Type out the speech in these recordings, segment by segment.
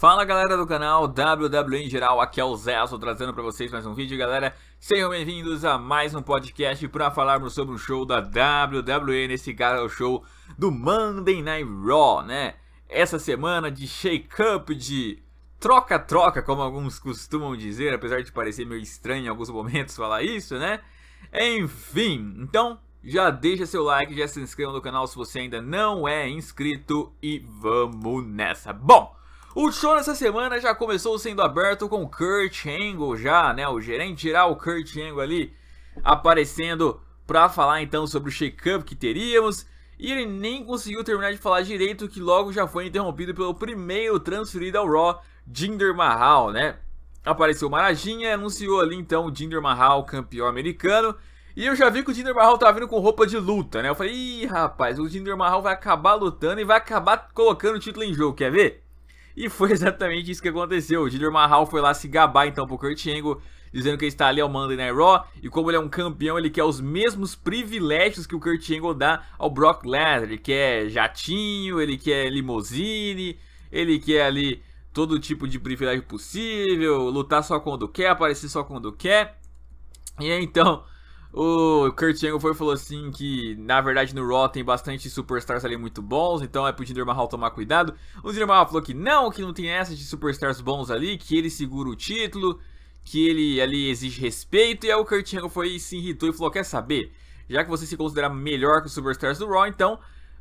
Fala galera do canal WWE em geral, aqui é o estou trazendo para vocês mais um vídeo galera Sejam bem-vindos a mais um podcast para falarmos sobre um show da WWE Nesse caso é o show do Monday Night Raw, né? Essa semana de shake-up, de troca-troca, como alguns costumam dizer Apesar de parecer meio estranho em alguns momentos falar isso, né? Enfim, então já deixa seu like, já se inscreva no canal se você ainda não é inscrito E vamos nessa! Bom... O show nessa semana já começou sendo aberto com Kurt Angle já, né? O gerente geral Kurt Angle ali aparecendo para falar então sobre o shake-up que teríamos. E ele nem conseguiu terminar de falar direito que logo já foi interrompido pelo primeiro transferido ao Raw, Jinder Mahal, né? Apareceu Marajinha, anunciou ali então o Jinder Mahal campeão americano. E eu já vi que o Jinder Mahal tava tá vindo com roupa de luta, né? Eu falei, ih, rapaz, o Jinder Mahal vai acabar lutando e vai acabar colocando o título em jogo, quer ver? E foi exatamente isso que aconteceu. O Jinder Mahal foi lá se gabar então pro Kurt Angle, dizendo que ele está ali ao Monday Night Raw, e como ele é um campeão, ele quer os mesmos privilégios que o Kurt Angle dá ao Brock Lesnar. Ele quer jatinho, ele quer limousine, ele quer ali todo tipo de privilégio possível, lutar só quando quer, aparecer só quando quer. E então, o Kurt Angle foi falou assim que, na verdade, no Raw tem bastante superstars ali muito bons, então é pro Jinder Mahal tomar cuidado. O Jinder Mahal falou que não, que não tem essa de superstars bons ali, que ele segura o título, que ele ali exige respeito, e aí o Kurt Angle foi e se irritou e falou, quer saber, já que você se considera melhor que os superstars do Raw, então...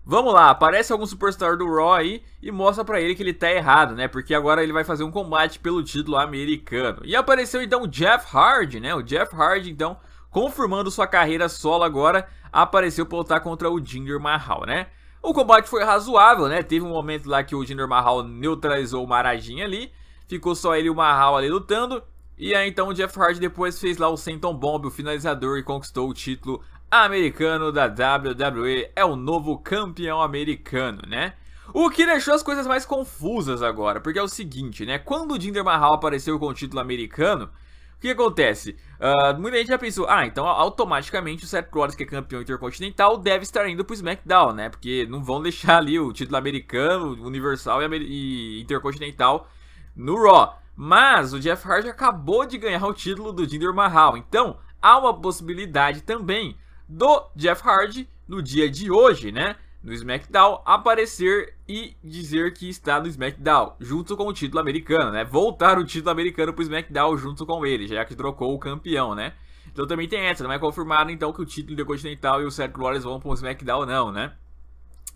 Vamos lá, aparece algum superstar do Raw aí e mostra pra ele que ele tá errado, né? Porque agora ele vai fazer um combate pelo título americano. E apareceu então o Jeff Hardy, né? O Jeff Hardy, então, confirmando sua carreira solo agora, apareceu para lutar contra o Jinder Mahal, né? O combate foi razoável, né? Teve um momento lá que o Jinder Mahal neutralizou o Marajin ali, ficou só ele e o Mahal ali lutando, e aí então o Jeff Hardy depois fez lá o Senton Bomb, o finalizador, e conquistou o título americano da WWE, é o novo campeão americano, né? O que deixou as coisas mais confusas agora, porque é o seguinte, né? Quando o Jinder Mahal apareceu com o título americano, o que acontece? Uh, muita gente já pensou, ah, então automaticamente o Seth Rollins, que é campeão intercontinental, deve estar indo pro SmackDown, né? Porque não vão deixar ali o título americano, universal e, amer e intercontinental no Raw. Mas o Jeff Hardy acabou de ganhar o título do Jinder Mahal, então há uma possibilidade também do Jeff Hardy no dia de hoje, né? no SmackDown, aparecer e dizer que está no SmackDown, junto com o título americano, né? Voltar o título americano pro SmackDown junto com ele, já que trocou o campeão, né? Então também tem essa, não né? é confirmado então que o título Intercontinental e o Seth Rollins vão pro SmackDown não, né?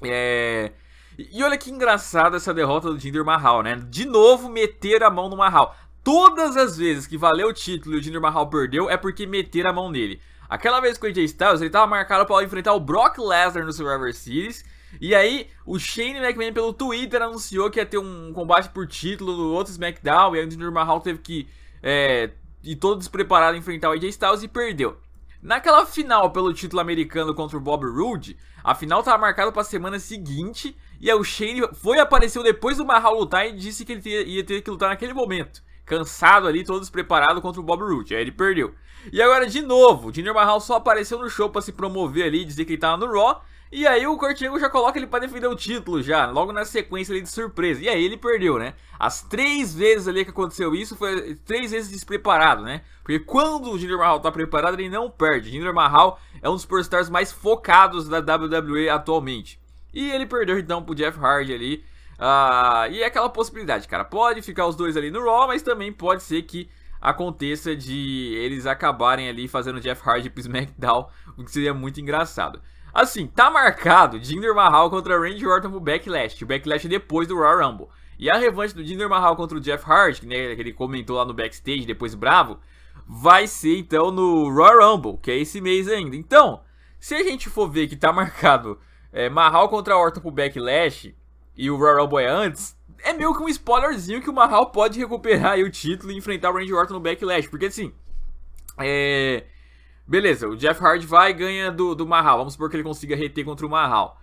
É... E olha que engraçado essa derrota do Jinder Mahal, né? De novo meter a mão no Mahal. Todas as vezes que valeu o título e o Jinder Mahal perdeu é porque meter a mão nele. Aquela vez com o AJ Styles, ele estava marcado para enfrentar o Brock Lesnar no Survivor Series. E aí, o Shane McMahon pelo Twitter anunciou que ia ter um combate por título no outro SmackDown. E aí o Jinder Mahal teve que é, ir todo despreparado enfrentar o AJ Styles e perdeu. Naquela final pelo título americano contra o Bob Roode, a final estava marcada para a semana seguinte. E aí o Shane foi apareceu depois do Mahal lutar e disse que ele ia ter que lutar naquele momento cansado ali, todo despreparado contra o Bob Root. Aí ele perdeu. E agora, de novo, o Jinder Mahal só apareceu no show para se promover ali, dizer que ele tava no Raw. E aí o Kurt Angle já coloca ele para defender o título já, logo na sequência ali de surpresa. E aí ele perdeu, né? As três vezes ali que aconteceu isso, foi três vezes despreparado, né? Porque quando o Jinder Mahal tá preparado, ele não perde. O Jinder Mahal é um dos superstars mais focados da WWE atualmente. E ele perdeu então pro Jeff Hardy ali, ah, e é aquela possibilidade, cara. Pode ficar os dois ali no Raw, mas também pode ser que aconteça de eles acabarem ali fazendo Jeff Hardy pro SmackDown, o que seria muito engraçado. Assim, tá marcado Jinder Mahal contra Randy Orton pro Backlash, o Backlash é depois do Raw Rumble. E a revanche do Jinder Mahal contra o Jeff Hardy, né, que ele comentou lá no backstage, depois bravo, vai ser então no Raw Rumble, que é esse mês ainda. Então, se a gente for ver que tá marcado é, Mahal contra Orton pro Backlash, e o Royal Boy é antes, é meio que um spoilerzinho que o Mahal pode recuperar o título e enfrentar o Randy Orton no Backlash. Porque assim, é... Beleza, o Jeff Hardy vai e ganha do, do Mahal. Vamos supor que ele consiga reter contra o Mahal.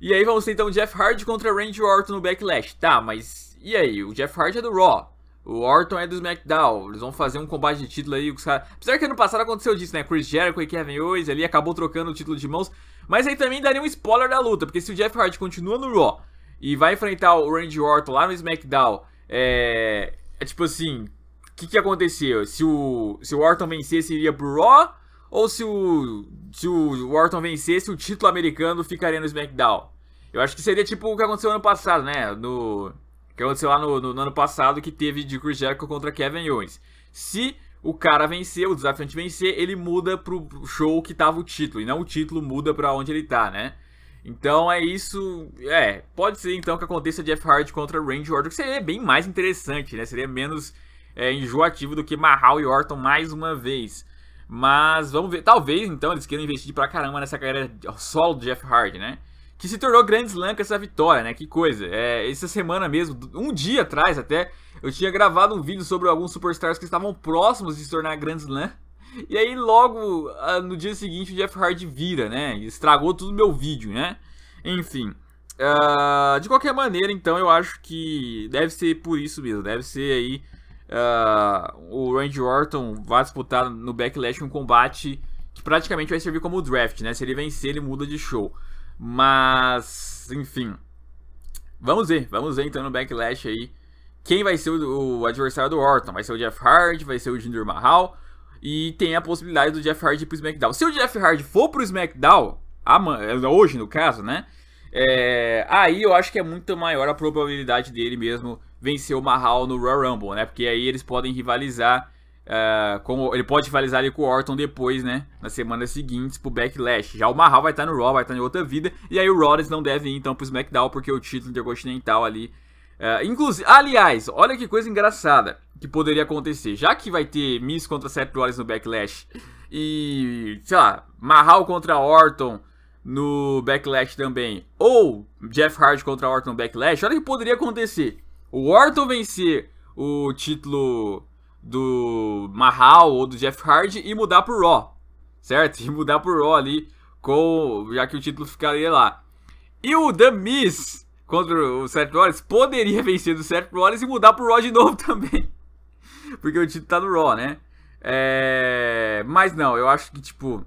E aí vamos ter então o Jeff Hardy contra o Randy Orton no Backlash. Tá, mas e aí? O Jeff Hardy é do Raw. O Orton é do SmackDown. Eles vão fazer um combate de título aí. Os caras... Apesar que ano passado aconteceu disso, né? Chris Jericho e Kevin Owens ali acabou trocando o título de mãos. Mas aí também daria um spoiler da luta. Porque se o Jeff Hardy continua no Raw e vai enfrentar o Randy Orton lá no SmackDown, é, é tipo assim, o que, que aconteceu? Se o, se o Orton vencesse, iria pro Raw? Ou se o, se o Orton vencesse, o título americano ficaria no SmackDown? Eu acho que seria tipo o que aconteceu ano passado, né? No, que aconteceu lá no, no, no ano passado, que teve de Chris Jericho contra Kevin Owens. Se o cara vencer, o desafiante vencer, ele muda pro show que tava o título, e não o título muda pra onde ele tá, né? Então é isso. É, pode ser então que aconteça Jeff Hardy contra Randy Orton, que seria bem mais interessante, né? Seria menos é, enjoativo do que Mahal e Orton mais uma vez. Mas vamos ver. Talvez então eles queiram investir pra caramba nessa carreira solo do Jeff Hardy, né? Que se tornou grande slam com essa vitória, né? Que coisa. É, essa semana mesmo, um dia atrás até, eu tinha gravado um vídeo sobre alguns superstars que estavam próximos de se tornar grande slam e aí logo ah, no dia seguinte o Jeff Hardy vira, né? Estragou tudo meu vídeo, né? Enfim. Uh, de qualquer maneira, então, eu acho que deve ser por isso mesmo. Deve ser aí uh, o Randy Orton vai disputar no Backlash um combate que praticamente vai servir como draft, né? Se ele vencer, ele muda de show. Mas, enfim. Vamos ver, vamos ver então no Backlash aí quem vai ser o, o adversário do Orton. Vai ser o Jeff Hardy, vai ser o Jinder Mahal e tem a possibilidade do Jeff Hardy ir pro SmackDown. Se o Jeff Hardy for pro SmackDown, é hoje no caso, né? É, aí eu acho que é muito maior a probabilidade dele mesmo vencer o Mahal no Royal Rumble, né? Porque aí eles podem rivalizar. Uh, é, com, ele pode rivalizar ali com o Orton depois, né? Na semana seguinte pro Backlash. Já o Mahal vai estar tá no Raw, vai estar tá em outra vida. E aí o Rollins não deve ir então pro SmackDown, porque o título intercontinental ali. Uh, é, inclusive, aliás, olha que coisa engraçada que poderia acontecer. Já que vai ter Miss contra Seth Rollins no Backlash e, sei lá, Mahal contra Orton no Backlash também, ou Jeff Hardy contra Orton no Backlash, olha que poderia acontecer. O Orton vencer o título do Mahal ou do Jeff Hardy e mudar pro Raw, certo? E mudar pro Raw ali, com, já que o título ficaria lá. E o The Miz contra o Seth Rollins poderia vencer do Seth Rollins e mudar pro Raw de novo também porque o título tá no Raw, né? É... Mas não, eu acho que, tipo.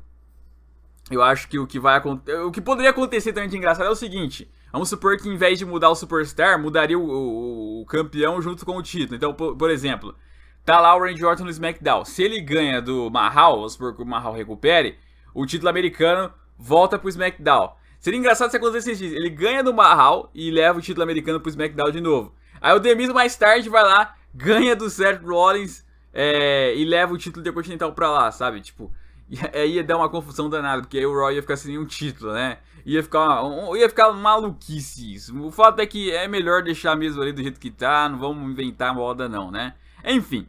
Eu acho que o que vai acontecer. O que poderia acontecer também de engraçado é o seguinte. Vamos supor que em vez de mudar o Superstar, mudaria o, o, o campeão junto com o título. Então, por, por, exemplo, tá lá o Randy Orton no SmackDown. Se ele ganha do Mahal, vamos supor que o Mahal recupere, o título americano volta pro SmackDown. Seria engraçado se acontecesse isso. Ele ganha do Mahal e leva o título americano pro SmackDown de novo. Aí o Demis mais tarde vai lá ganha do Seth Rollins é, e leva o título Intercontinental pra lá, sabe? Tipo, ia dar uma confusão danada, porque aí o Roy ia ficar sem nenhum título, né? Ia ficar, ia ficar maluquice isso. O fato é que é melhor deixar mesmo ali do jeito que tá, não vamos inventar moda não, né? Enfim.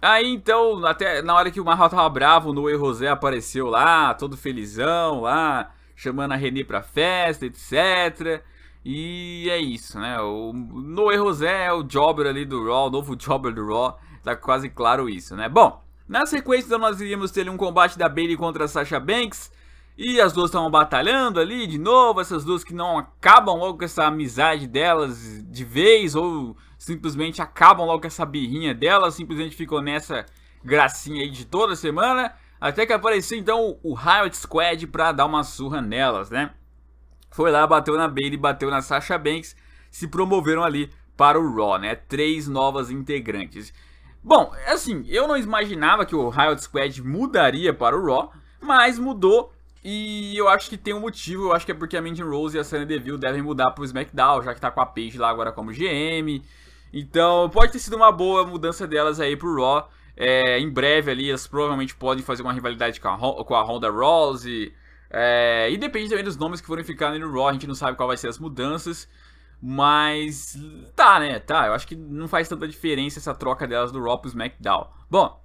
Aí então, até na hora que o Marral tava bravo, o Noé Rosé apareceu lá, todo felizão lá, chamando a Renê pra festa, etc. E é isso, né? O Noé rosé é o Jobber ali do Raw, o novo Jobber do Raw. Tá quase claro isso, né? Bom, na sequência nós iríamos ter um combate da Bailey contra a Sasha Banks. E as duas estavam batalhando ali de novo, essas duas que não acabam logo com essa amizade delas de vez, ou simplesmente acabam logo com essa birrinha delas, simplesmente ficou nessa gracinha aí de toda semana, até que apareceu então o Riot Squad pra dar uma surra nelas, né? Foi lá, bateu na Bailey, bateu na Sasha Banks, se promoveram ali para o Raw, né? Três novas integrantes. Bom, assim, eu não imaginava que o Riot Squad mudaria para o Raw, mas mudou e eu acho que tem um motivo, eu acho que é porque a Mandy Rose e a Sunny Deville devem mudar para o SmackDown, já que tá com a Paige lá agora como GM. Então, pode ter sido uma boa mudança delas aí para o Raw. É, em breve ali, elas provavelmente podem fazer uma rivalidade com a, com a Ronda Rousey, é, e depende também dos nomes que forem ficar no Raw, a gente não sabe qual vai ser as mudanças. Mas tá, né? Tá, eu acho que não faz tanta diferença essa troca delas do Raw pro SmackDown. Bom,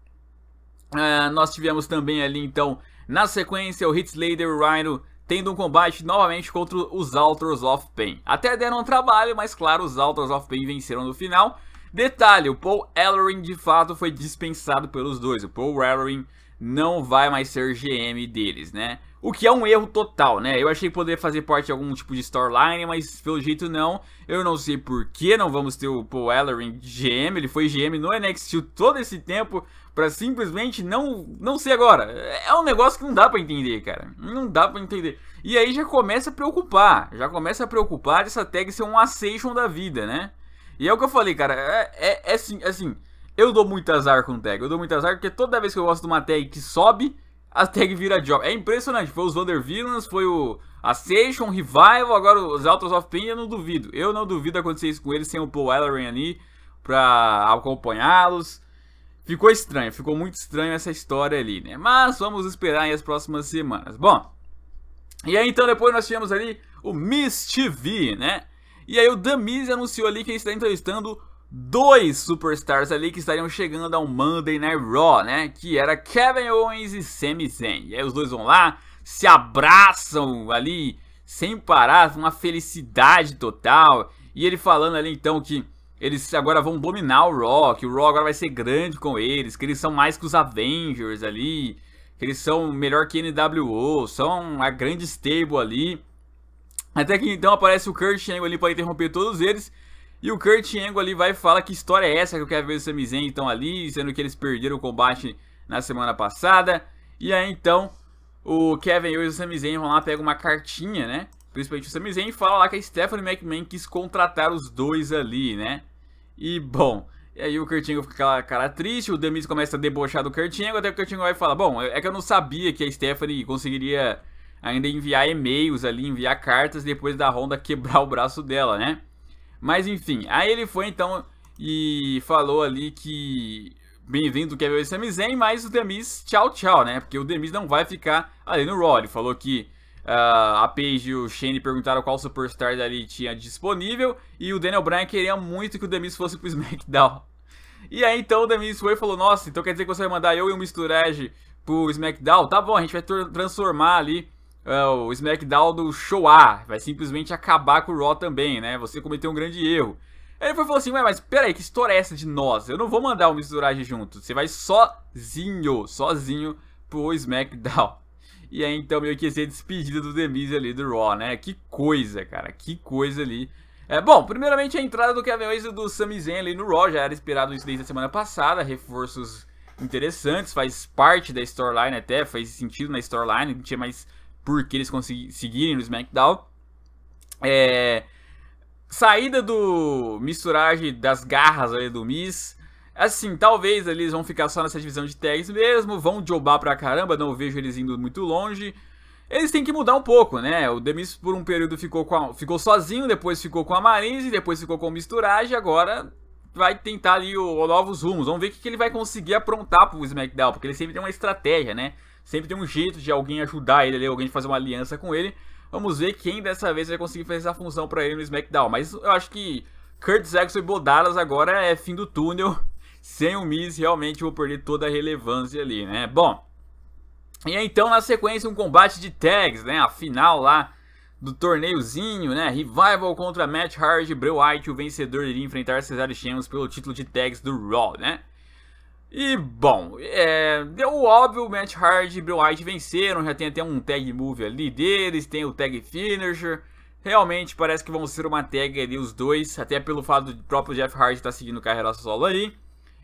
é, nós tivemos também ali então, na sequência, o Hit Slater e o Rhino tendo um combate novamente contra os Altars of Pain. Até deram um trabalho, mas claro, os Altars of Pain venceram no final. Detalhe, o Paul Ellering de fato foi dispensado pelos dois. O Paul Ellering não vai mais ser GM deles, né? O que é um erro total, né? Eu achei que poderia fazer parte de algum tipo de storyline, mas pelo jeito não. Eu não sei por que não vamos ter o Paul Ellering GM. Ele foi GM no NXT todo esse tempo para simplesmente não não ser agora. É um negócio que não dá para entender, cara. Não dá para entender. E aí já começa a preocupar. Já começa a preocupar dessa tag ser um ascension da vida, né? E é o que eu falei, cara. É, é, é assim, assim, eu dou muito azar com tag. Eu dou muito azar porque toda vez que eu gosto de uma tag que sobe a tag vira job. É impressionante. Foi os Vander Villains, foi o Ascension, Revival, agora os Altos of Pain. Eu não duvido. Eu não duvido acontecer isso com eles sem o Paul Ellery ali pra acompanhá-los. Ficou estranho, ficou muito estranho essa história ali, né? Mas vamos esperar aí as próximas semanas. Bom, e aí então depois nós tivemos ali o Miss TV, né? E aí o Damiz anunciou ali que ele está entrevistando dois superstars ali que estariam chegando ao Monday Night Raw, né? Que era Kevin Owens e Sami Zayn. E aí os dois vão lá, se abraçam ali sem parar, uma felicidade total. E ele falando ali então que eles agora vão dominar o Raw, que o Raw agora vai ser grande com eles, que eles são mais que os Avengers ali, que eles são melhor que NWO, são a grande stable ali. Até que então aparece o Kurt Angle ali para interromper todos eles e o Kurt Angle ali vai falar que história é essa que eu quero ver o Sami Zayn então ali, sendo que eles perderam o combate na semana passada. E aí então o Kevin e o Sami Zayn vão lá, pegam uma cartinha, né? Principalmente o Sami Zayn fala lá que a Stephanie McMahon quis contratar os dois ali, né? E bom, e aí o Kurt Angle fica aquela cara triste, o Demis começa a debochar do Kurt Angle, até o Kurt Angle vai falar, bom, é que eu não sabia que a Stephanie conseguiria ainda enviar e-mails ali, enviar cartas depois da Honda quebrar o braço dela, né? Mas enfim, aí ele foi então e falou ali que bem-vindo quer ver o Samizen, mas o Demis tchau tchau, né? Porque o Demis não vai ficar ali no Raw. Ele falou que uh, a Paige e o Shane perguntaram qual superstar dali tinha disponível e o Daniel Bryan queria muito que o Demis fosse pro SmackDown. E aí então o Demis foi e falou: Nossa, então quer dizer que você vai mandar eu e o Misturage pro SmackDown? Tá bom, a gente vai transformar ali uh, o SmackDown do Showa, vai simplesmente acabar com o Raw também, né? Você cometeu um grande erro. Aí ele foi falou assim, Ué, mas peraí, que história é essa de nós? Eu não vou mandar o misturagem junto, você vai sozinho, sozinho pro SmackDown. E aí então meio que ser despedida do Demise ali do Raw, né? Que coisa, cara, que coisa ali. É, bom, primeiramente a entrada do Kevin Owens e do Sami Zayn ali no Raw, já era esperado isso desde a semana passada, reforços interessantes, faz parte da storyline até, faz sentido na storyline, não tinha mais porque eles conseguirem no SmackDown. É, saída do misturagem das garras ali do Miz. Assim, talvez eles vão ficar só nessa divisão de tags mesmo, vão jobar pra caramba, não vejo eles indo muito longe. Eles têm que mudar um pouco, né? O Demis por um período ficou, a, ficou sozinho, depois ficou com a Marise, depois ficou com o Misturage, agora vai tentar ali o, o novos rumos. Vamos ver o que, que ele vai conseguir aprontar pro SmackDown, porque ele sempre tem uma estratégia, né? Sempre tem um jeito de alguém ajudar ele, alguém fazer uma aliança com ele. Vamos ver quem dessa vez vai conseguir fazer essa função para ele no SmackDown. Mas eu acho que Kurt Jackson e Bodalas agora é fim do túnel. Sem o Miz, realmente vou perder toda a relevância ali, né? Bom, e então na sequência um combate de tags, né? A final lá do torneiozinho, né? Revival contra Matt Hardy e Bray Wyatt. O vencedor iria enfrentar Cesare Sheamus pelo título de tags do Raw, né? E, bom, é, deu óbvio, Matt Hardy e Bray White venceram, já tem até um tag move ali deles, tem o tag finisher. Realmente parece que vão ser uma tag ali os dois, até pelo fato do próprio Jeff Hardy estar tá seguindo carreira solo ali.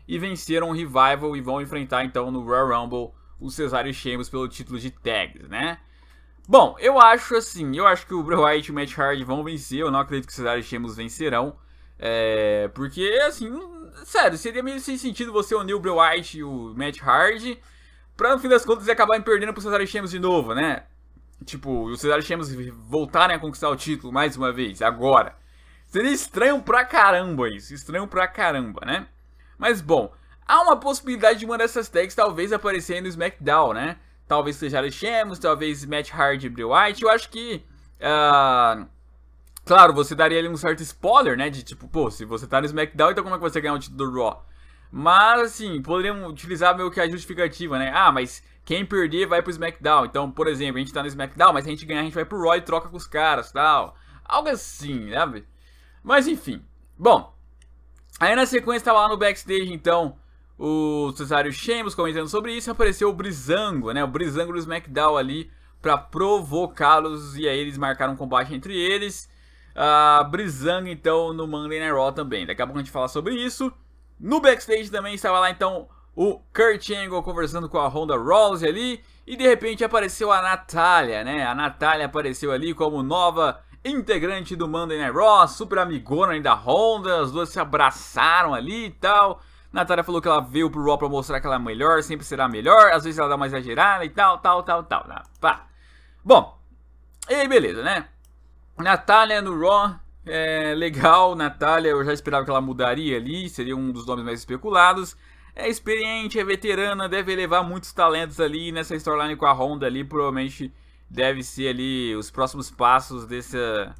E venceram o Revival e vão enfrentar então no Royal Rumble o Cesaro e Sheamus pelo título de tags, né? Bom, eu acho assim, eu acho que o Bray White e o Matt Hardy vão vencer, eu não acredito que o Cesaro e Sheamus vencerão. É, porque, assim, Sério, seria meio sem sentido você unir o Bray White e o Matt Hardy pra no fim das contas acabarem perdendo pro Cesaro Sheamus de novo, né? Tipo, os Cesaro Sheamus voltarem a conquistar o título mais uma vez, agora. Seria estranho pra caramba isso, estranho pra caramba, né? Mas bom, há uma possibilidade de uma dessas tags talvez aparecer no SmackDown, né? Talvez seja Sheamus, talvez Matt Hardy e Bray White, eu acho que... Uh, Claro, você daria ali um certo spoiler, né? De tipo, pô, se você tá no SmackDown, então como é que você ganha o título do Raw? Mas, assim, poderiam utilizar meio que a justificativa, né? Ah, mas quem perder vai pro SmackDown. Então, por exemplo, a gente tá no SmackDown, mas se a gente ganhar, a gente vai pro Raw e troca com os caras tal. Algo assim, sabe? Mas, enfim. Bom, aí na sequência tava lá no backstage, então, o Cesário Sheamus comentando sobre isso. Apareceu o Brizango, né? O Brizango do SmackDown ali pra provocá-los. E aí eles marcaram um combate entre eles a ah, brisando então no Monday Night Raw também. Daqui a pouco a gente fala sobre isso. No backstage também estava lá então o Kurt Angle conversando com a Ronda Rousey ali. E de repente apareceu a Natália, né? A Natália apareceu ali como nova integrante do Monday Night Raw, super amigona da Honda, as duas se abraçaram ali e tal. Natália falou que ela veio pro Raw pra mostrar que ela é melhor, sempre será melhor, às vezes ela dá uma exagerada e tal, tal, tal, tal. Ah, pá. Bom, e aí beleza, né? Natália no Raw, é legal, Natália, eu já esperava que ela mudaria ali, seria um dos nomes mais especulados. É experiente, é veterana, deve levar muitos talentos ali nessa storyline com a Honda ali, provavelmente deve ser ali os próximos passos dessa,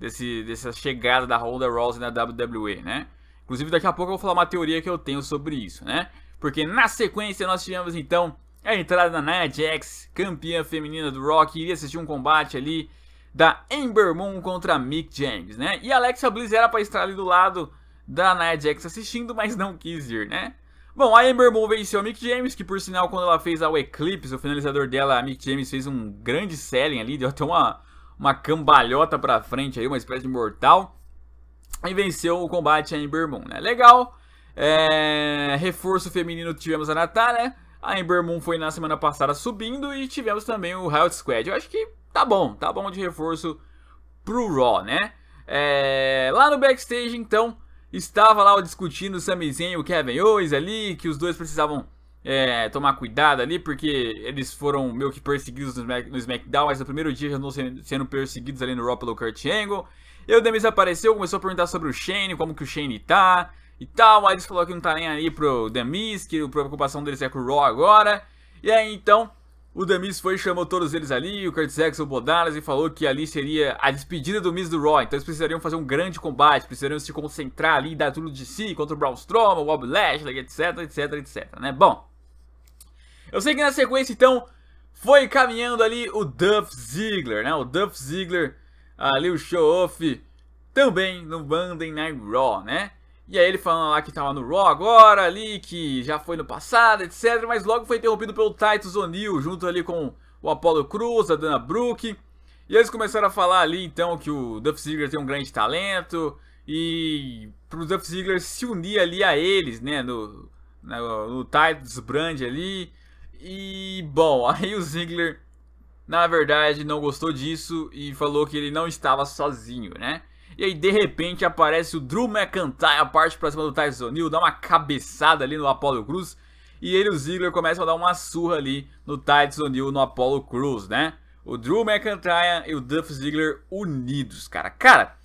desse, dessa chegada da Honda Rouse na WWE, né? Inclusive daqui a pouco eu vou falar uma teoria que eu tenho sobre isso, né? Porque na sequência nós tivemos então a entrada da Nia Jax, campeã feminina do Rock, iria assistir um combate ali da Amber Moon contra Mick James, né? E Alexa Bliss era para estar ali do lado da Nia Jax assistindo, mas não quis ir, né? Bom, a Amber Moon venceu a Mick James, que por sinal quando ela fez o Eclipse, o finalizador dela, a Mick James fez um grande selling ali, deu até uma, uma cambalhota pra frente aí, uma espécie de mortal. E venceu o combate a Amber Moon, né? Legal. É... Reforço feminino tivemos a Natália, a Ember Moon foi na semana passada subindo e tivemos também o Riot Squad. Eu acho que tá bom, tá bom de reforço pro Raw, né? É, lá no backstage, então, estava lá discutindo o Sami Zayn e o Kevin Owens ali, que os dois precisavam é, tomar cuidado ali, porque eles foram meio que perseguidos no, SmackDown, mas no primeiro dia já não sendo, sendo perseguidos ali no Raw pelo Kurt Angle. E o Demis apareceu, começou a perguntar sobre o Shane, como que o Shane tá e tal. Aí eles falaram que não tá nem aí pro Demis, que a preocupação deles é com o Raw agora. E aí então o Damis foi e chamou todos eles ali, o Curtis Axel, o Bodalas, e falou que ali seria a despedida do Miz do Raw. Então eles precisariam fazer um grande combate, precisariam se concentrar ali e dar tudo de si contra o Braun Strowman, o Bob Lashley, etc, etc, etc, né? Bom, eu sei que na sequência, então, foi caminhando ali o Duff Ziggler, né? O Duff Ziggler, ali o show-off, também no Monday Night Raw, né? E aí ele falando lá que tava no Raw agora ali, que já foi no passado, etc. Mas logo foi interrompido pelo Titus O'Neill, junto ali com o Apollo Cruz, a Dana Brooke. E eles começaram a falar ali então que o Duff Ziggler tem um grande talento e pro Duff Ziggler se unir ali a eles, né, no, no, no Titus Brand ali. E bom, aí o Ziggler na verdade não gostou disso e falou que ele não estava sozinho, né? E aí, de repente, aparece o Drew McIntyre, parte pra cima do Tyson O'Neill, dá uma cabeçada ali no Apollo Cruz. E ele e o Ziggler começam a dar uma surra ali no Tyson O'Neill, no Apollo Cruz, né? O Drew McIntyre e o Duff Ziggler unidos, cara. Cara,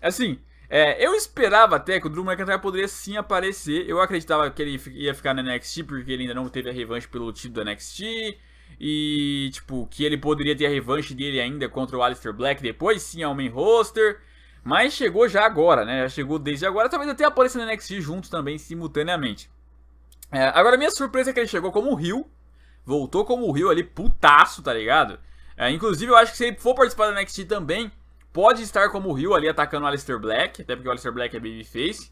assim, é, eu esperava até que o Drew McIntyre poderia sim aparecer. Eu acreditava que ele ia ficar na NXT, porque ele ainda não teve a revanche pelo título da NXT. E, tipo, que ele poderia ter a revanche dele ainda contra o Aleister Black depois, sim, ao main roster. Mas chegou já agora, né? Já chegou desde agora. Talvez até apareça no NXT junto também, simultaneamente. É, agora, minha surpresa é que ele chegou como Rio. Voltou como Rio ali, putaço, tá ligado? É, inclusive, eu acho que se ele for participar do NXT também, pode estar como Rio ali atacando o Aleister Black. Até porque o Aleister Black é babyface.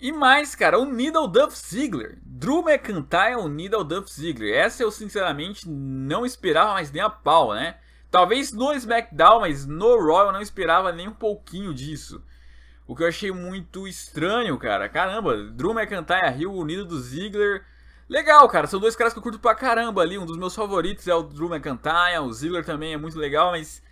E mais, cara, o Needle Duff Ziggler. Drew McIntyre, o Needle Duff Ziggler. Essa eu, sinceramente, não esperava mais nem a pau, né? Talvez no SmackDown, mas no Raw eu não esperava nem um pouquinho disso. O que eu achei muito estranho, cara. Caramba, Drew McIntyre, Rio Unido do Ziggler. Legal, cara. São dois caras que eu curto pra caramba ali. Um dos meus favoritos é o Drew McIntyre. O Ziggler também é muito legal, mas.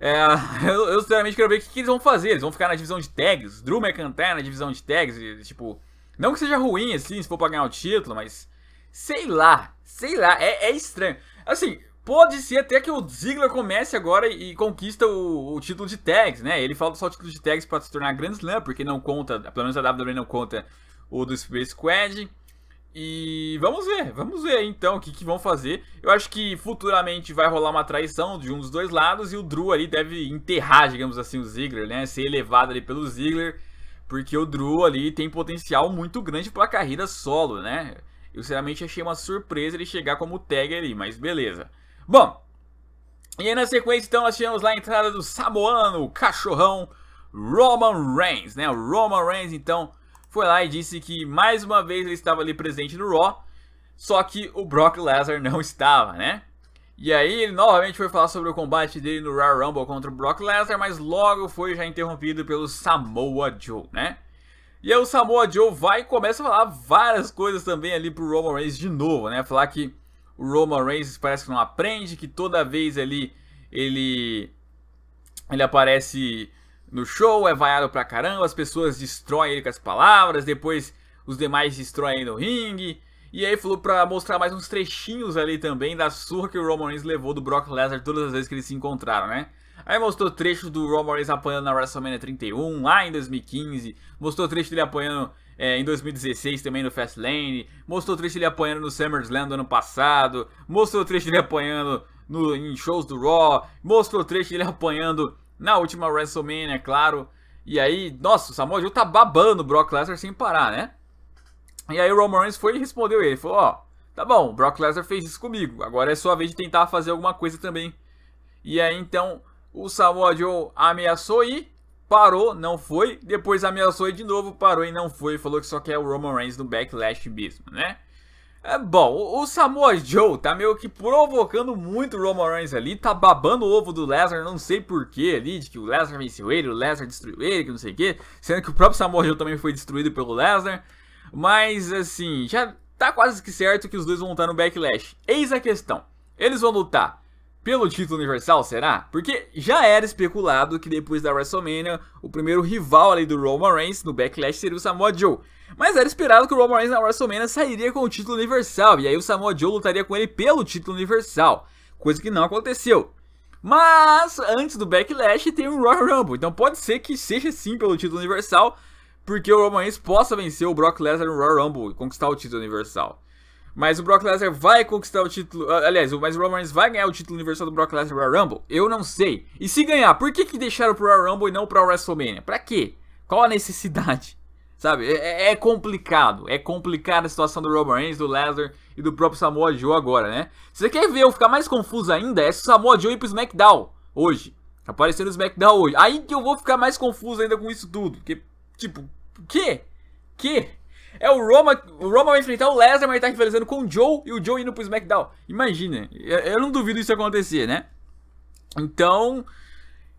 É, eu, eu, sinceramente quero ver o que, que, eles vão fazer. Eles vão ficar na divisão de tags. Drew McIntyre na divisão de tags. E, tipo, não que seja ruim assim, se for pra ganhar o título, mas. Sei lá. Sei lá. É, é estranho. Assim, Pode ser até que o Ziggler comece agora e, conquista o, o título de tags, né? Ele fala só o título de tags para se tornar Grand Slam, porque não conta, pelo menos a WWE não conta o do Super Squad. E vamos ver, vamos ver então o que, que vão fazer. Eu acho que futuramente vai rolar uma traição de um dos dois lados e o Drew ali deve enterrar, digamos assim, o Ziggler, né? Ser elevado ali pelo Ziggler, porque o Drew ali tem potencial muito grande para a carreira solo, né? Eu sinceramente achei uma surpresa ele chegar como tag ali, mas beleza. Bom, e aí na sequência então nós tivemos lá a entrada do samoano, o cachorrão Roman Reigns, né? O Roman Reigns então foi lá e disse que mais uma vez ele estava ali presente no Raw, só que o Brock Lesnar não estava, né? E aí ele novamente foi falar sobre o combate dele no Royal Rumble contra o Brock Lesnar, mas logo foi já interrompido pelo Samoa Joe, né? E aí o Samoa Joe vai e começa a falar várias coisas também ali pro Roman Reigns de novo, né? Falar que o Roman Reigns parece que não aprende, que toda vez ele ele ele aparece no show, é vaiado pra caramba, as pessoas destroem ele com as palavras, depois os demais destroem ele no ringue. E aí falou pra mostrar mais uns trechinhos ali também da surra que o Roman Reigns levou do Brock Lesnar todas as vezes que eles se encontraram, né? Aí mostrou trecho do Roman Reigns apanhando na WrestleMania 31, lá em 2015. Mostrou trecho dele apanhando é, em 2016 também no Fastlane, mostrou o trecho dele apanhando no SummerSlam do ano passado, mostrou o trecho dele apanhando no, em shows do Raw, mostrou o trecho dele apanhando na última WrestleMania, claro. E aí, nossa, o Samoa Joe tá babando o Brock Lesnar sem parar, né? E aí o Roman Reigns foi e respondeu ele, falou, ó, oh, tá bom, Brock Lesnar fez isso comigo, agora é sua vez de tentar fazer alguma coisa também. E aí então o Samoa Joe ameaçou ir, parou, não foi. Depois ameaçou e de novo, parou e não foi. Falou que só quer o Roman Reigns no Backlash mesmo, né? É, bom, o, o Samoa Joe tá meio que provocando muito o Roman Reigns ali, tá babando o ovo do Lesnar, não sei porquê ali, de que o Lesnar venceu ele, o Lesnar destruiu ele, que não sei o quê, sendo que o próprio Samoa Joe também foi destruído pelo Lesnar, mas assim, já tá quase que certo que os dois vão lutar no Backlash. Eis a questão, eles vão lutar pelo título universal, será? Porque já era especulado que depois da WrestleMania, o primeiro rival ali do Roman Reigns no Backlash seria o Samoa Joe. Mas era esperado que o Roman Reigns na WrestleMania sairia com o título universal, e aí o Samoa Joe lutaria com ele pelo título universal, coisa que não aconteceu. Mas antes do Backlash tem o Royal Rumble, então pode ser que seja sim pelo título universal, porque o Roman Reigns possa vencer o Brock Lesnar no Royal Rumble e conquistar o título universal. Mas o Brock Lesnar vai conquistar o título. Aliás, mas o Roman Reigns vai ganhar o título universal do Brock Lesnar Royal Rumble? Eu não sei. E se ganhar, por que, que deixaram pro Royal Rumble e não pro WrestleMania? Pra quê? Qual a necessidade? Sabe? É, é, é complicado. É complicada a situação do Roman Reigns, do Lesnar e do próprio Samoa Joe agora, né? Se você quer ver eu ficar mais confuso ainda, é se o Samoa Joe ir pro SmackDown hoje. Tá aparecendo no SmackDown hoje. Aí que eu vou ficar mais confuso ainda com isso tudo. Porque, tipo, que? Que? É o Roma. O Roma vai enfrentar o Lesnar, mas ele tá rivalizando com o Joe e o Joe indo pro SmackDown. Imagina. Eu não duvido isso acontecer, né? Então.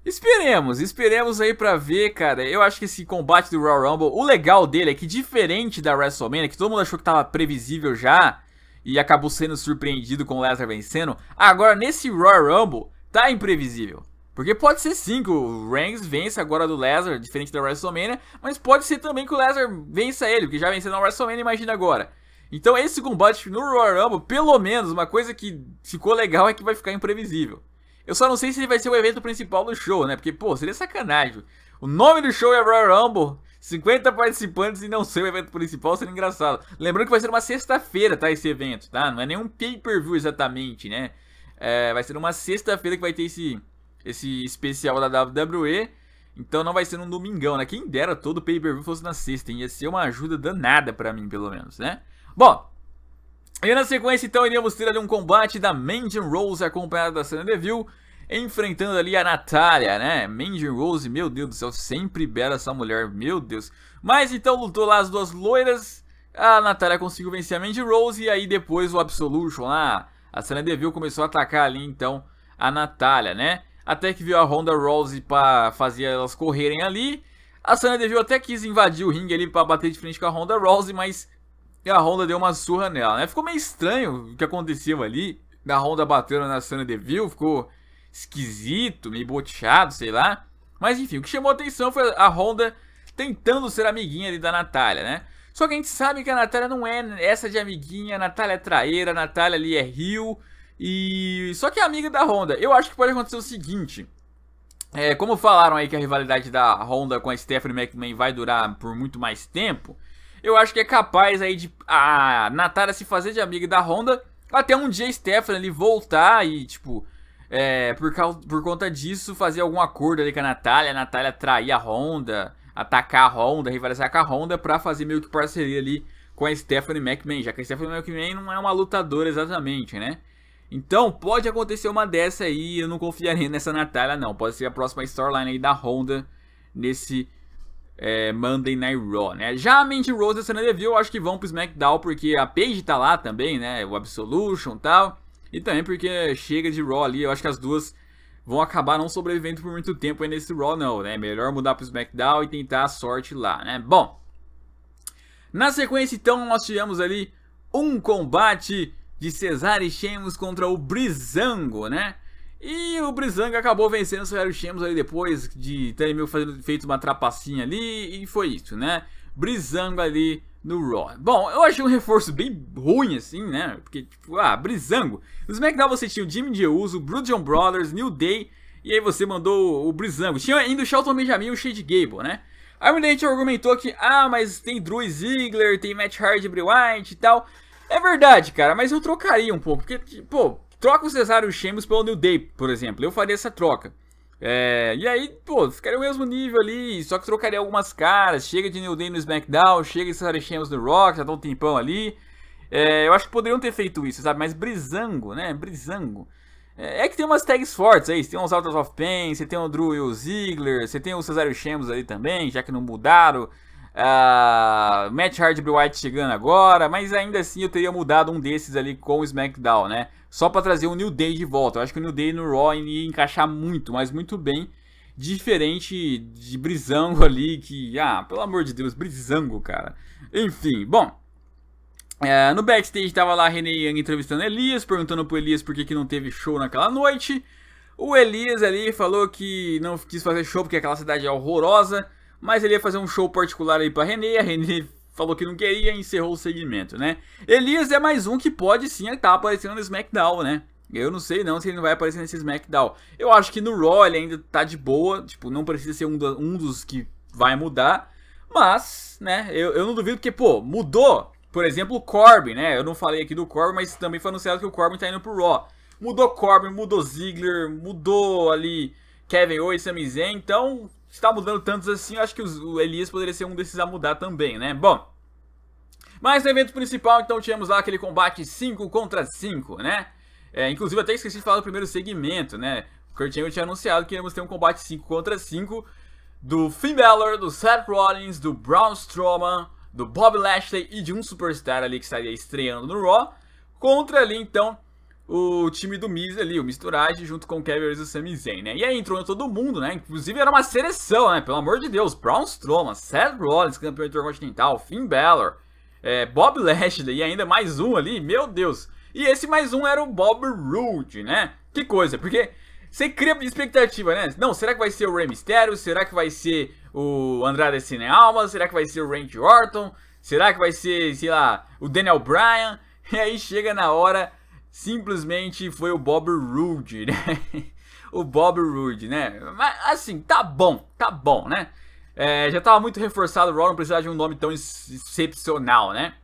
Esperemos, esperemos aí pra ver, cara. Eu acho que esse combate do Royal Rumble, o legal dele é que diferente da WrestleMania, que todo mundo achou que tava previsível já e acabou sendo surpreendido com o Lesnar vencendo, agora nesse Royal Rumble tá imprevisível. Porque pode ser sim que o Reigns vença agora do Lesnar, diferente da WrestleMania, mas pode ser também que o Lesnar vença ele, porque já venceu na WrestleMania, imagina agora. Então esse combate no Royal Rumble, pelo menos, uma coisa que ficou legal é que vai ficar imprevisível. Eu só não sei se ele vai ser o evento principal do show, né? Porque, pô, seria sacanagem. O nome do show é Royal Rumble, 50 participantes e não ser o evento principal, seria engraçado. Lembrando que vai ser uma sexta-feira, tá, esse evento, tá? Não é nenhum pay-per-view exatamente, né? É, vai ser uma sexta-feira que vai ter esse esse especial da WWE. Então não vai ser num domingão, né? Quem dera todo o pay-per-view fosse na sexta, hein? Ia ser uma ajuda danada para mim, pelo menos, né? Bom, e na sequência então iríamos ter ali um combate da Mandy Rose acompanhada da Sonya Deville enfrentando ali a Natália, né? Mandy Rose, meu Deus do céu, sempre bela essa mulher, meu Deus. Mas então lutou lá as duas loiras, a Natália conseguiu vencer a Mandy Rose e aí depois o Absolution lá, a Sonya Deville começou a atacar ali então a Natália, né? até que viu a Ronda Rousey para fazer elas correrem ali. A Sonya Deville até quis invadir o ringue ali para bater de frente com a Ronda Rousey, mas a Ronda deu uma surra nela, né? Ficou meio estranho o que aconteceu ali, da Ronda batendo na Sonya Deville, ficou esquisito, meio boteado, sei lá. Mas enfim, o que chamou a atenção foi a Ronda tentando ser amiguinha ali da Natália, né? Só que a gente sabe que a Natália não é essa de amiguinha, a Natália é traíra, a Natália ali é rio, e só que é amiga da Honda, eu acho que pode acontecer o seguinte. É, como falaram aí que a rivalidade da Honda com a Stephanie McMahon vai durar por muito mais tempo, eu acho que é capaz aí de a Natália se fazer de amiga da Honda até um dia a Stephanie voltar e tipo é, por, causa, por conta disso, fazer algum acordo ali com a Natália, a Natália trair a Honda, atacar a Honda, rivalizar com a Honda pra fazer meio que parceria ali com a Stephanie McMahon, já que a Stephanie McMahon não é uma lutadora exatamente, né? Então, pode acontecer uma dessa aí, eu não confiaria nessa Natália não. Pode ser a próxima storyline aí da Honda nesse é, Monday Night Raw, né? Já a Mandy Rose e a Sonya Deville, eu acho que vão pro SmackDown porque a Paige tá lá também, né? O Absolution e tal. E também porque chega de Raw ali, eu acho que as duas vão acabar não sobrevivendo por muito tempo aí nesse Raw não, né? Melhor mudar pro SmackDown e tentar a sorte lá, né? Bom, na sequência então nós tivemos ali um combate de Cesare Chemos contra o Brizango, né? E o Brizango acabou vencendo o Cesare Chemos ali depois de Telemil fazendo feito uma trapacinha ali e foi isso, né? Brizango ali no Raw. Bom, eu achei um reforço bem ruim, assim, né? Porque, tipo, ah, Brizango. No SmackDown você tinha o Jimmy Uso, o Bludgeon Brothers, New Day, e aí você mandou o Brizango. Tinha ainda o Shelton Benjamin e o Shade Gable, né? Aí muita gente argumentou que, ah, mas tem Drew Ziggler, tem Matt Hardy, Bray White e tal. É verdade, cara, mas eu trocaria um pouco. Porque, tipo, pô, troca o Cesário Sheamus pelo New Day, por exemplo. Eu faria essa troca. É, e aí, pô, ficaria o mesmo nível ali, só que trocaria algumas caras. Chega de New Day no SmackDown, chega de Cesário Sheamus no Rock, já tá um tempão ali. É, eu acho que poderiam ter feito isso, sabe? Mas brisango, né? Brisango. É, é, que tem umas tags fortes aí. Você tem uns Autos of Pain, você tem o Drew e o Ziggler, você tem o Cesário Sheamus ali também, já que não mudaram. Uh, Matt Hardy e White chegando agora, mas ainda assim eu teria mudado um desses ali com o SmackDown, né? Só para trazer o New Day de volta. Eu acho que o New Day no Raw ia encaixar muito, mas muito bem. Diferente de Brizango ali, que, ah, pelo amor de Deus, Brizango, cara. Enfim, bom. Uh, no backstage tava lá Renee Young entrevistando Elias, perguntando pro Elias por que, que não teve show naquela noite. O Elias ali falou que não quis fazer show porque aquela cidade é horrorosa mas ele ia fazer um show particular aí para René, a René falou que não queria e encerrou o segmento, né? Elias é mais um que pode sim estar aparecendo no SmackDown, né? Eu não sei não se ele não vai aparecer nesse SmackDown. Eu acho que no Raw ele ainda tá de boa, tipo, não precisa ser um, do, um dos que vai mudar, mas, né, eu, eu não duvido porque, pô, mudou, por exemplo, o Corbin, né? Eu não falei aqui do Corbin, mas também foi anunciado que o Corbin tá indo pro Raw. Mudou Corbin, mudou Ziggler, mudou ali Kevin Owens, Sami Zayn, então está mudando tantos assim, eu acho que o Elias poderia ser um desses a mudar também, né? Bom, mas no evento principal, então, tínhamos lá aquele combate 5 contra 5, né? É, inclusive, até esqueci de falar do primeiro segmento, né? O Kurt Angle tinha anunciado que íamos ter um combate 5 contra 5 do Finn Balor, do Seth Rollins, do Braun Strowman, do Bob Lashley e de um superstar ali que estaria estreando no Raw. Contra ali, então, o time do Miz ali, o Misturage, junto com o Kevin e o Sami Zayn, né? E aí entrou todo mundo, né? Inclusive era uma seleção, né? Pelo amor de Deus, Braun Strowman, Seth Rollins, campeão intercontinental, Finn Balor, é, Bob Lashley e ainda mais um ali, meu Deus. E esse mais um era o Bob Roode, né? Que coisa, porque você cria expectativa, né? Não, será que vai ser o Rey Mysterio? Será que vai ser o Andrade Cine Alma? Será que vai ser o Randy Orton? Será que vai ser, sei lá, o Daniel Bryan? E aí chega na hora simplesmente foi o Bob Rude, né? o Bob Rude, né? Mas assim, tá bom, tá bom, né? É, já tava muito reforçado o Raw, não precisava de um nome tão excepcional, né?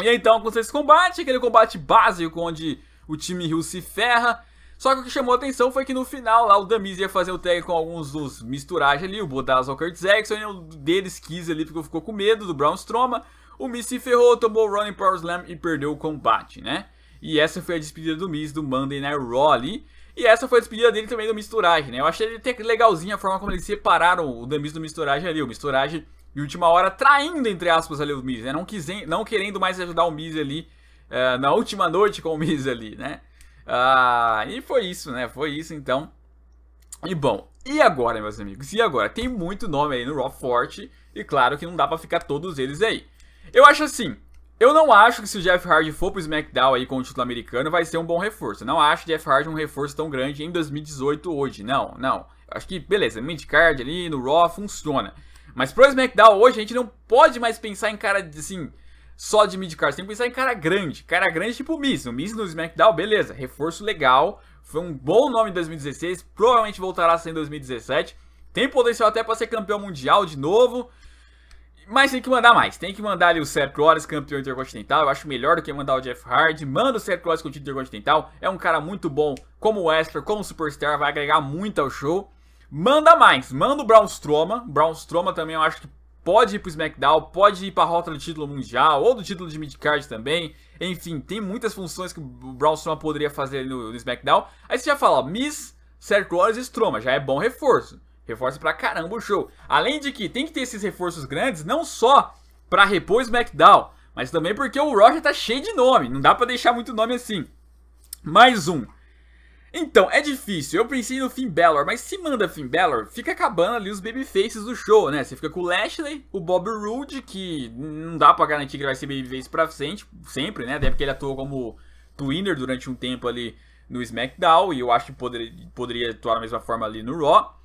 E aí, então aconteceu esse combate, aquele combate básico onde o time Hill se ferra. Só que o que chamou a atenção foi que no final lá o Damiz ia fazer o tag com alguns dos misturagens ali, o Bodazo Kurt Jackson, um deles quis ali, porque ficou com medo do Braun Strowman. O Miz se ferrou, tomou o Running Power Slam e perdeu o combate, né? E essa foi a despedida do Miz do Monday Night Raw ali. E essa foi a despedida dele também do Misturage, né? Eu achei até legalzinho a forma como eles separaram o The Miz do Misturage ali. O Misturage, de última hora, traindo, entre aspas, ali o Miz, né? Não, quisen, não querendo mais ajudar o Miz ali uh, na última noite com o Miz ali, né? Uh, e foi isso, né? Foi isso, então. E bom, e agora, meus amigos? E agora? Tem muito nome aí no Raw forte. E claro que não dá pra ficar todos eles aí. Eu acho assim, eu não acho que se o Jeff Hardy for pro SmackDown aí com o título americano, vai ser um bom reforço. Eu não acho o Jeff Hardy um reforço tão grande em 2018 hoje. Não, não. Eu acho que, beleza, midcard ali no Raw funciona. Mas pro SmackDown hoje a gente não pode mais pensar em cara, assim, só de midcard. Tem que pensar em cara grande. Cara grande tipo o Miz. O Miz no SmackDown, beleza, reforço legal. Foi um bom nome em 2016, provavelmente voltará a ser em 2017. Tem potencial até para ser campeão mundial de novo. Mas tem que mandar mais. Tem que mandar ali o Seth Rollins campeão intercontinental. Eu acho melhor do que mandar o Jeff Hardy. Manda o Seth Rollins com o título intercontinental. É um cara muito bom como wrestler, como superstar. Vai agregar muito ao show. Manda mais. Manda o Braun Strowman. Braun Strowman também eu acho que pode ir pro SmackDown. Pode ir pra rota do título mundial. Ou do título de midcard também. Enfim, tem muitas funções que o Braun Strowman poderia fazer no, no SmackDown. Aí você já fala, ó, Miss, Seth Rollins e Strowman. Já é bom reforço. Reforça pra caramba o show. Além de que tem que ter esses reforços grandes, não só pra repor o SmackDown, mas também porque o Raw já tá cheio de nome. Não dá pra deixar muito nome assim. Mais um. Então, é difícil. Eu pensei no Finn Balor, mas se manda Finn Balor, fica acabando ali os babyfaces do show, né? Você fica com o Lashley, o Bob Roode, que não dá pra garantir que ele vai ser babyface pra frente, sempre, né? Até porque ele atuou como twinner durante um tempo ali no SmackDown, e eu acho que poderia, poderia atuar da mesma forma ali no Raw.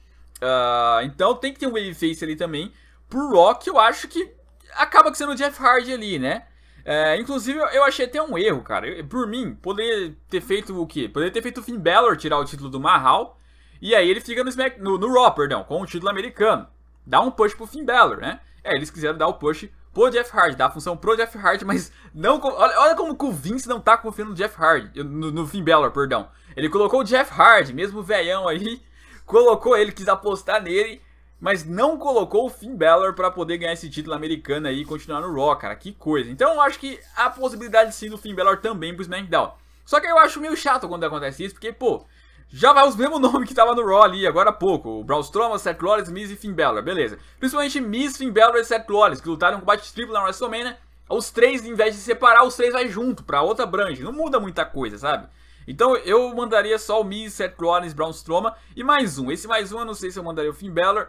Uh, então tem que ter um babyface ali também. Pro Rock, eu acho que acaba sendo o Jeff Hardy ali, né? É, inclusive, eu achei até um erro, cara. Eu, por mim, poderia ter feito o quê? Poderia ter feito o Finn Balor tirar o título do Mahal. E aí ele fica no, Smack, no, no Raw, perdão, com o título americano. Dá um push pro Finn Balor, né? É, eles quiseram dar o push pro Jeff Hardy, dá a função pro Jeff Hardy, mas não. Olha, olha como o Vince não tá confiando no Jeff Hardy, no, no Finn Balor, perdão. Ele colocou o Jeff Hardy, mesmo velhão aí, colocou ele, quis apostar nele, mas não colocou o Finn Balor para poder ganhar esse título americano aí e continuar no Raw, cara. Que coisa. Então eu acho que há possibilidade sim do Finn Balor também pro SmackDown. Só que eu acho meio chato quando acontece isso, porque, pô, já vai os mesmos nomes que tava no Raw ali agora há pouco. O Braun Strowman, Seth Rollins, Miz e Finn Balor, beleza. Principalmente Miz, Finn Balor e Seth Rollins, que lutaram um combate triplo na WrestleMania. Os três, em vez de separar, os três vai junto pra outra branche. Não muda muita coisa, sabe? Então eu mandaria só o Miz, Seth Rollins, Braun Strowman e mais um. Esse mais um eu não sei se eu mandaria o Finn Balor.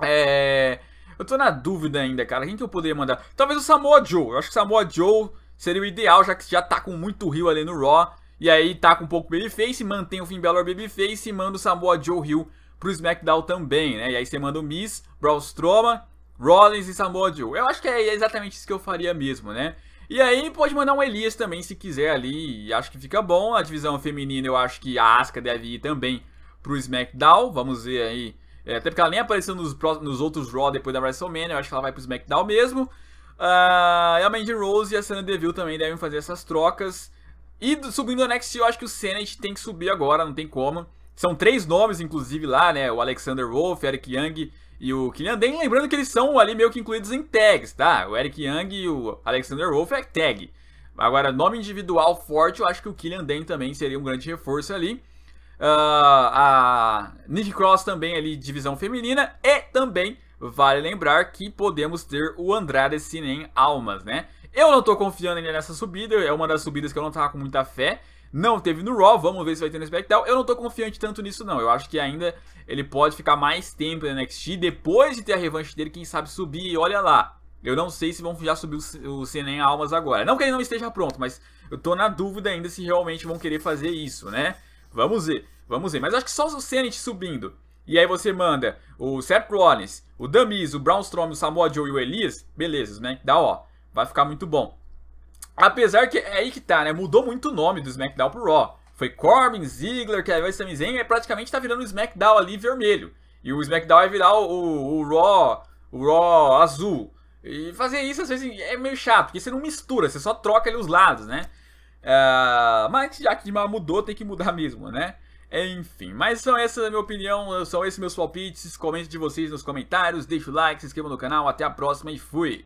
É... Eu tô na dúvida ainda, cara. Quem que eu poderia mandar? Talvez o Samoa Joe. Eu acho que o Samoa Joe seria o ideal, já que já tá com muito rio ali no Raw. E aí tá com um pouco babyface, mantém o Finn Balor babyface e manda o Samoa Joe Hill pro SmackDown também, né? E aí você manda o Miz, Braun Strowman, Rollins e Samoa Joe. Eu acho que é exatamente isso que eu faria mesmo, né? E aí pode mandar um Elias também, se quiser ali, acho que fica bom. A divisão feminina, eu acho que a Asuka deve ir também pro SmackDown, vamos ver aí. É, até porque ela nem apareceu nos, nos outros Raw depois da WrestleMania, eu acho que ela vai pro SmackDown mesmo. Uh, a Mandy Rose e a Sana Deville também devem fazer essas trocas. E subindo do NXT, eu acho que o Senate tem que subir agora, não tem como. São três nomes, inclusive, lá, né? O Alexander Wolf, Eric Young e o Kylian Dane, lembrando que eles são ali meio que incluídos em tags, tá? O Eric Young e o Alexander Wolf é tag. Agora, nome individual forte, eu acho que o Kylian Dane também seria um grande reforço ali. Uh, a Nick Cross também ali, divisão feminina. E também vale lembrar que podemos ter o Andrade Sinem Almas, né? Eu não tô confiando ainda nessa subida, é uma das subidas que eu não tava com muita fé. Não teve no Raw, vamos ver se vai ter no SmackDown. Eu não tô confiante tanto nisso, não. Eu acho que ainda ele pode ficar mais tempo no NXT. Depois de ter a revanche dele, quem sabe subir. E olha lá, eu não sei se vão já subir o CNN Almas agora. Não que ele não esteja pronto, mas eu tô na dúvida ainda se realmente vão querer fazer isso, né? Vamos ver, vamos ver. Mas acho que só o Senet subindo. E aí você manda o Seth Rollins, o Damis, o Braun Strowman, o Samoa Joe e o Elias. Beleza, né? Dá, ó. Vai ficar muito bom. Apesar que é aí que tá, né? Mudou muito o nome do SmackDown pro Raw. Foi Corbin, Ziggler, que Owens, Sami Zayn, e praticamente tá virando o SmackDown ali vermelho. E o SmackDown vai virar o, o, o Raw, o Raw azul. E fazer isso às vezes é meio chato, porque você não mistura, você só troca ali os lados, né? Uh, mas já que mudou, tem que mudar mesmo, né? Enfim, mas são essas a minha opinião, são esses meus palpites. Comente de vocês nos comentários, deixa o like, se inscreva no canal, até a próxima e fui!